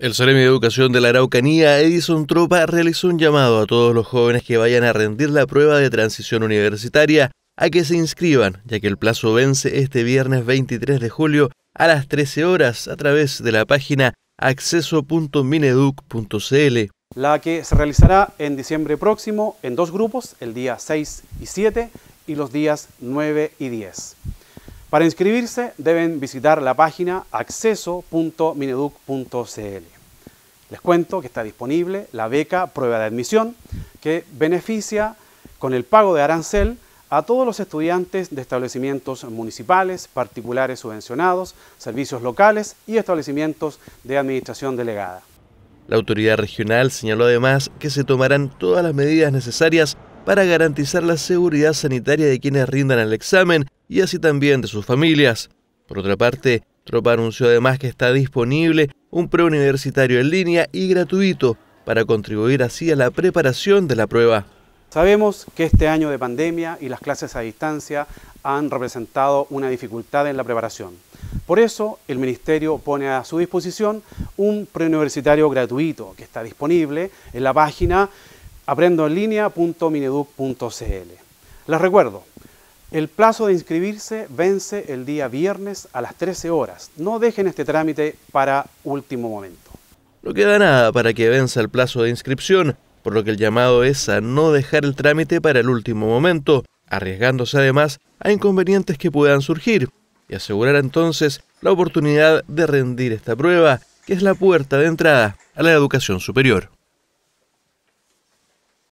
El Salem de Educación de la Araucanía, Edison Tropa, realizó un llamado a todos los jóvenes que vayan a rendir la prueba de transición universitaria a que se inscriban, ya que el plazo vence este viernes 23 de julio a las 13 horas a través de la página acceso.mineduc.cl. La que se realizará en diciembre próximo en dos grupos, el día 6 y 7 y los días 9 y 10. Para inscribirse deben visitar la página acceso.mineduc.cl. Les cuento que está disponible la beca Prueba de Admisión, que beneficia con el pago de arancel a todos los estudiantes de establecimientos municipales, particulares subvencionados, servicios locales y establecimientos de administración delegada. La autoridad regional señaló además que se tomarán todas las medidas necesarias para garantizar la seguridad sanitaria de quienes rindan el examen y así también de sus familias. Por otra parte, Tropa anunció además que está disponible un preuniversitario en línea y gratuito para contribuir así a la preparación de la prueba. Sabemos que este año de pandemia y las clases a distancia han representado una dificultad en la preparación. Por eso, el Ministerio pone a su disposición un preuniversitario gratuito que está disponible en la página aprendoenlinea.mineduc.cl. Les recuerdo, el plazo de inscribirse vence el día viernes a las 13 horas. No dejen este trámite para último momento. No queda nada para que venza el plazo de inscripción, por lo que el llamado es a no dejar el trámite para el último momento, arriesgándose además a inconvenientes que puedan surgir, y asegurar entonces la oportunidad de rendir esta prueba, que es la puerta de entrada a la educación superior.